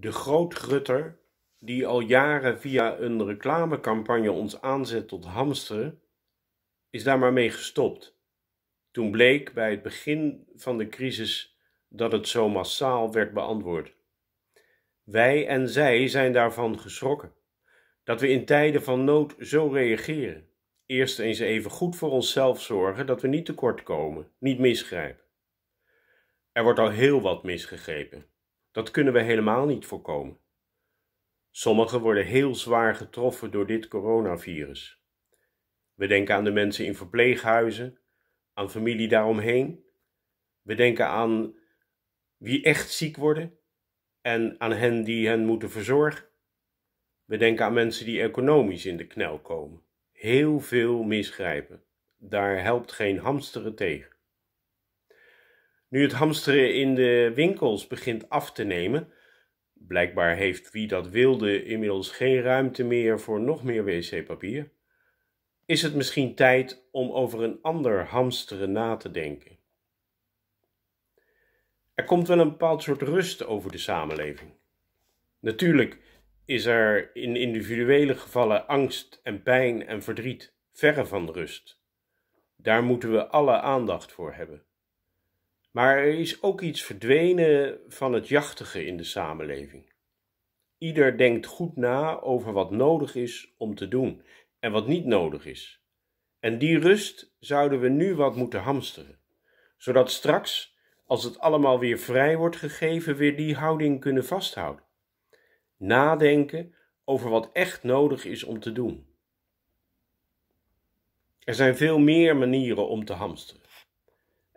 De grootgrutter, die al jaren via een reclamecampagne ons aanzet tot hamsteren, is daar maar mee gestopt. Toen bleek bij het begin van de crisis dat het zo massaal werd beantwoord. Wij en zij zijn daarvan geschrokken. Dat we in tijden van nood zo reageren. Eerst eens even goed voor onszelf zorgen dat we niet tekortkomen, niet misgrijpen. Er wordt al heel wat misgegrepen. Dat kunnen we helemaal niet voorkomen. Sommigen worden heel zwaar getroffen door dit coronavirus. We denken aan de mensen in verpleeghuizen, aan familie daaromheen. We denken aan wie echt ziek worden en aan hen die hen moeten verzorgen. We denken aan mensen die economisch in de knel komen. Heel veel misgrijpen. Daar helpt geen hamsteren tegen. Nu het hamsteren in de winkels begint af te nemen, blijkbaar heeft wie dat wilde inmiddels geen ruimte meer voor nog meer wc-papier, is het misschien tijd om over een ander hamsteren na te denken. Er komt wel een bepaald soort rust over de samenleving. Natuurlijk is er in individuele gevallen angst en pijn en verdriet verre van rust. Daar moeten we alle aandacht voor hebben. Maar er is ook iets verdwenen van het jachtige in de samenleving. Ieder denkt goed na over wat nodig is om te doen en wat niet nodig is. En die rust zouden we nu wat moeten hamsteren, zodat straks, als het allemaal weer vrij wordt gegeven, weer die houding kunnen vasthouden. Nadenken over wat echt nodig is om te doen. Er zijn veel meer manieren om te hamsteren.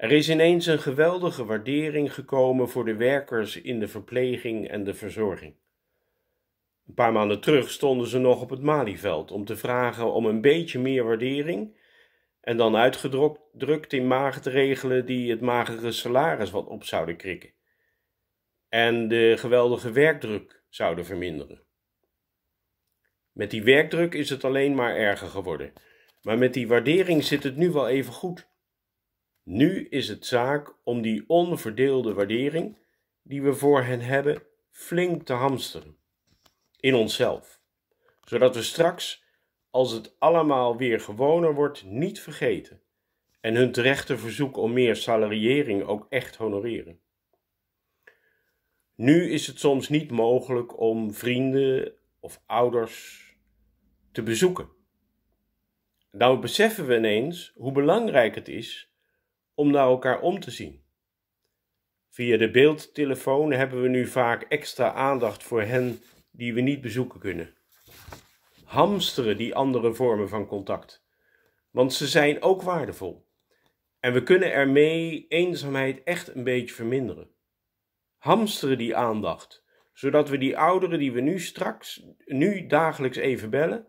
Er is ineens een geweldige waardering gekomen voor de werkers in de verpleging en de verzorging. Een paar maanden terug stonden ze nog op het Malieveld om te vragen om een beetje meer waardering en dan uitgedrukt in maatregelen die het magere salaris wat op zouden krikken en de geweldige werkdruk zouden verminderen. Met die werkdruk is het alleen maar erger geworden, maar met die waardering zit het nu wel even goed. Nu is het zaak om die onverdeelde waardering die we voor hen hebben flink te hamsteren in onszelf, zodat we straks, als het allemaal weer gewoner wordt, niet vergeten en hun terechte verzoek om meer salariering ook echt honoreren. Nu is het soms niet mogelijk om vrienden of ouders te bezoeken. Nou beseffen we ineens hoe belangrijk het is om naar elkaar om te zien. Via de beeldtelefoon hebben we nu vaak extra aandacht voor hen die we niet bezoeken kunnen. Hamsteren die andere vormen van contact, want ze zijn ook waardevol. En we kunnen ermee eenzaamheid echt een beetje verminderen. Hamsteren die aandacht, zodat we die ouderen die we nu straks, nu dagelijks even bellen,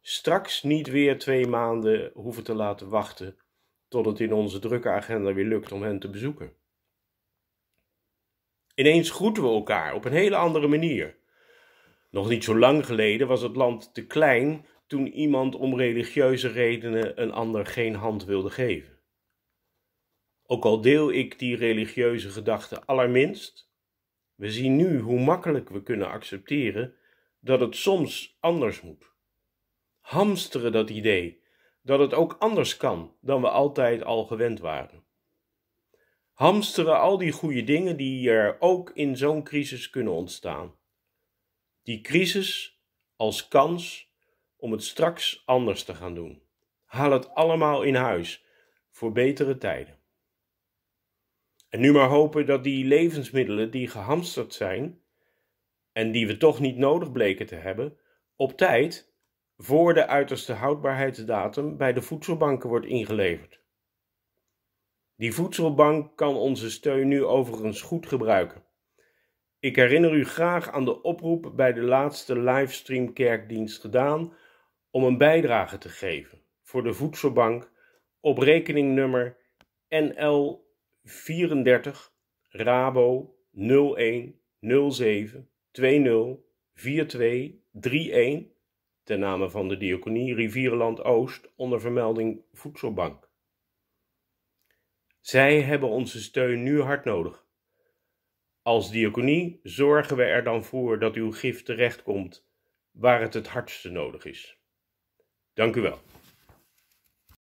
straks niet weer twee maanden hoeven te laten wachten tot het in onze drukke agenda weer lukt om hen te bezoeken. Ineens groeten we elkaar op een hele andere manier. Nog niet zo lang geleden was het land te klein toen iemand om religieuze redenen een ander geen hand wilde geven. Ook al deel ik die religieuze gedachten allerminst, we zien nu hoe makkelijk we kunnen accepteren dat het soms anders moet. Hamsteren dat idee dat het ook anders kan dan we altijd al gewend waren. Hamsteren al die goede dingen die er ook in zo'n crisis kunnen ontstaan. Die crisis als kans om het straks anders te gaan doen. Haal het allemaal in huis voor betere tijden. En nu maar hopen dat die levensmiddelen die gehamsterd zijn en die we toch niet nodig bleken te hebben, op tijd voor de uiterste houdbaarheidsdatum bij de voedselbanken wordt ingeleverd. Die voedselbank kan onze steun nu overigens goed gebruiken. Ik herinner u graag aan de oproep bij de laatste livestream kerkdienst gedaan om een bijdrage te geven voor de voedselbank op rekeningnummer NL 34 Rabo 0107 07 20 42 31 ten name van de diaconie Rivierenland Oost onder vermelding Voedselbank. Zij hebben onze steun nu hard nodig. Als diaconie zorgen we er dan voor dat uw gif terechtkomt waar het het hardste nodig is. Dank u wel.